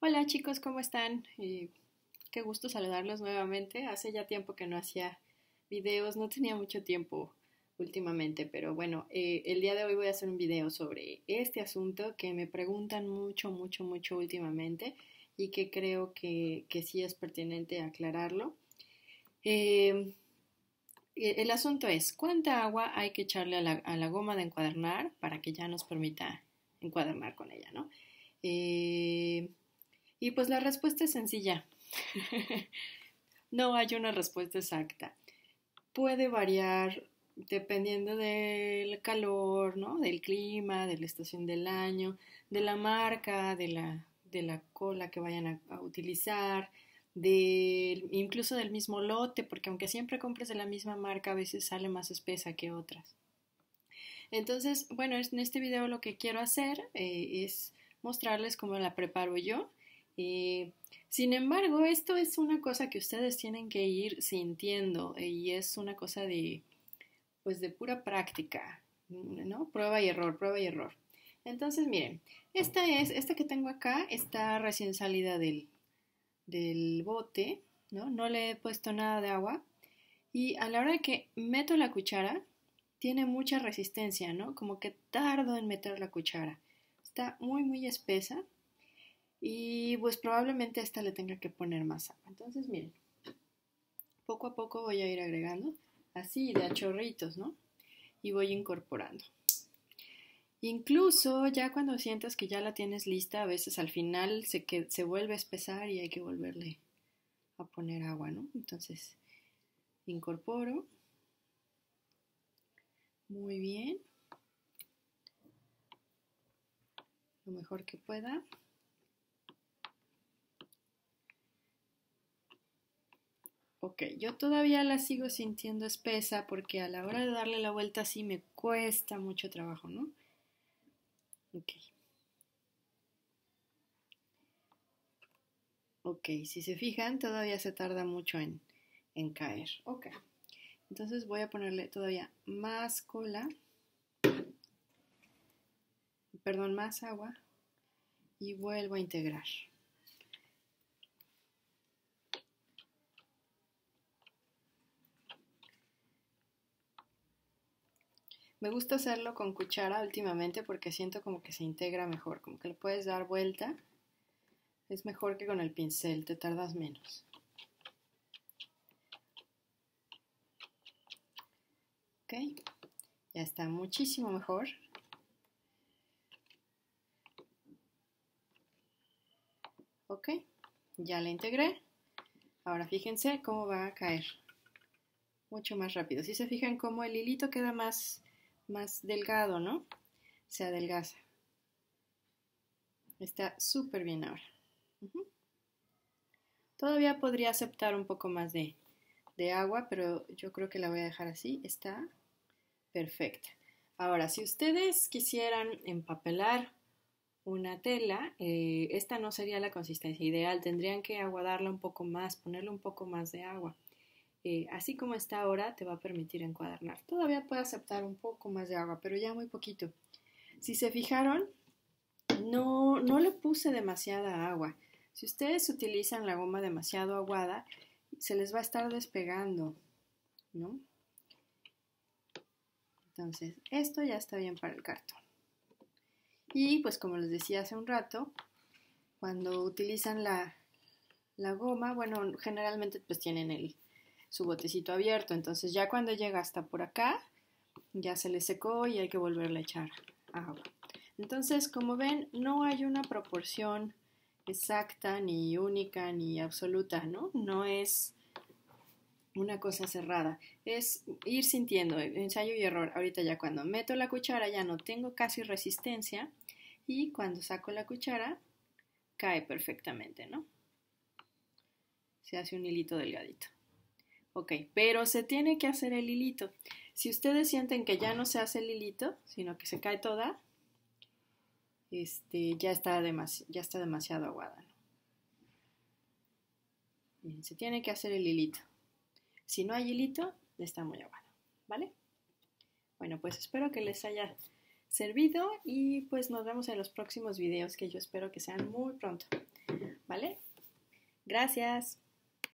Hola chicos, ¿cómo están? Eh, qué gusto saludarlos nuevamente. Hace ya tiempo que no hacía videos, no tenía mucho tiempo últimamente, pero bueno, eh, el día de hoy voy a hacer un video sobre este asunto que me preguntan mucho, mucho, mucho últimamente y que creo que, sí es pertinente aclararlo. Eh, el asunto es, ¿cuánta agua hay que echarle a la, goma de encuadernar para que ya nos permita encuadernar con ella, ¿no? Y pues la respuesta es sencilla. no hay una respuesta exacta. Puede variar dependiendo del calor, ¿no? Del clima, de la estación del año, de la marca, de la, cola que vayan a, utilizar, de, incluso del mismo lote, porque aunque siempre compres de la misma marca, a veces sale más espesa que otras. Entonces, bueno, en este video lo que quiero hacer eh, es mostrarles cómo la preparo yo sin embargo, esto es una cosa que ustedes tienen que ir sintiendo y es una cosa de, pues de pura práctica, ¿no? Prueba y error, prueba y error. Entonces, miren, esta es, esta que tengo acá está recién salida del, del bote, ¿no? No le he puesto nada de agua y a la hora que meto la cuchara, tiene mucha resistencia, ¿no? Como que tardo en meter la cuchara. Está muy, muy espesa y pues probablemente esta le tenga que poner más agua. Entonces, miren, poco a poco voy a ir agregando, así de a chorritos, ¿no? Y voy incorporando. Incluso ya cuando sientas que ya la tienes lista, a veces al final se, se vuelve a espesar y hay que volverle a poner agua, ¿no? Entonces, incorporo. Muy bien. Lo mejor que pueda. ok, yo todavía la sigo sintiendo espesa porque a la hora de darle la vuelta así me cuesta mucho trabajo, ¿no? Ok. Ok, si se fijan, todavía se tarda mucho en, en caer. Ok, entonces voy a ponerle todavía más cola, perdón, más agua y vuelvo a integrar. Me gusta hacerlo con cuchara últimamente porque siento como que se integra mejor, como que le puedes dar vuelta. Es mejor que con el pincel, te tardas menos. Ok, ya está muchísimo mejor. Ok, ya la integré. Ahora fíjense cómo va a caer mucho más rápido. Si se fijan cómo el hilito queda más más delgado, ¿no? Se adelgaza. Está súper bien ahora. Todavía podría aceptar un poco más de, de agua, pero yo creo que la voy a dejar así. Está perfecta. Ahora, si ustedes quisieran empapelar una tela, eh, esta no sería la consistencia ideal. Tendrían que aguadarla un poco más, ponerle un poco más de agua. Eh, así como está ahora, te va a permitir encuadernar. Todavía puede aceptar un poco más de agua, pero ya muy poquito. Si se fijaron, no, no le puse demasiada agua. Si ustedes utilizan la goma demasiado aguada, se les va a estar despegando, ¿no? Entonces, esto ya está bien para el cartón. Y pues como les decía hace un rato, cuando utilizan la, la goma, bueno, generalmente pues tienen el, su botecito abierto. Entonces ya cuando llega hasta por acá, ya se le secó y hay que volverle a echar agua. Entonces, como ven, no hay una proporción exacta, ni única, ni absoluta, ¿no? No es una cosa cerrada. Es ir sintiendo eh, ensayo y error. Ahorita ya cuando meto la cuchara ya no tengo casi resistencia y cuando saco la cuchara cae perfectamente, ¿no? Se hace un hilito delgadito. Ok, pero se tiene que hacer el hilito. Si ustedes sienten que ya no se hace el hilito, sino que se cae toda, este, ya, está ya está demasiado aguada. se tiene que hacer el hilito. Si no hay hilito, está muy aguada. ¿vale? Bueno, pues espero que les haya servido y pues nos vemos en los próximos videos que yo espero que sean muy pronto, ¿vale? Gracias.